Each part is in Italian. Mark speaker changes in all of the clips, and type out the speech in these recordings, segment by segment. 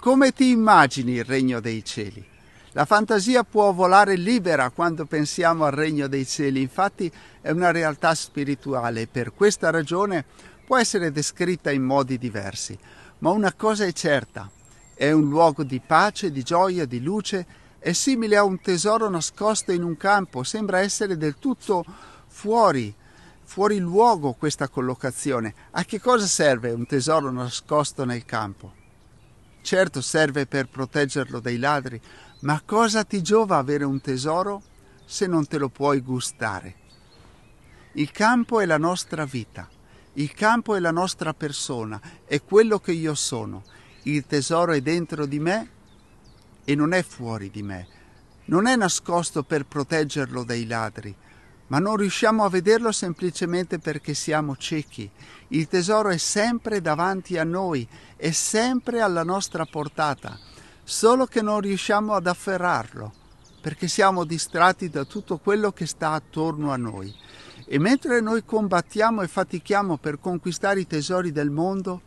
Speaker 1: Come ti immagini il regno dei cieli? La fantasia può volare libera quando pensiamo al regno dei cieli, infatti è una realtà spirituale e per questa ragione può essere descritta in modi diversi. Ma una cosa è certa, è un luogo di pace, di gioia, di luce, è simile a un tesoro nascosto in un campo, sembra essere del tutto fuori, fuori luogo questa collocazione. A che cosa serve un tesoro nascosto nel campo? Certo serve per proteggerlo dai ladri, ma cosa ti giova avere un tesoro se non te lo puoi gustare? Il campo è la nostra vita, il campo è la nostra persona, è quello che io sono. Il tesoro è dentro di me e non è fuori di me. Non è nascosto per proteggerlo dai ladri, ma non riusciamo a vederlo semplicemente perché siamo ciechi. Il tesoro è sempre davanti a noi, è sempre alla nostra portata, solo che non riusciamo ad afferrarlo perché siamo distratti da tutto quello che sta attorno a noi. E mentre noi combattiamo e fatichiamo per conquistare i tesori del mondo,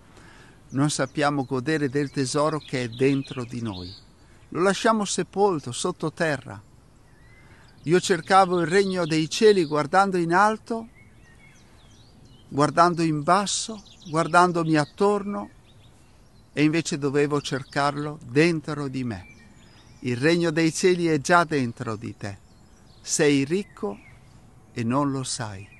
Speaker 1: non sappiamo godere del tesoro che è dentro di noi. Lo lasciamo sepolto sottoterra io cercavo il regno dei cieli guardando in alto, guardando in basso, guardandomi attorno e invece dovevo cercarlo dentro di me. Il regno dei cieli è già dentro di te. Sei ricco e non lo sai.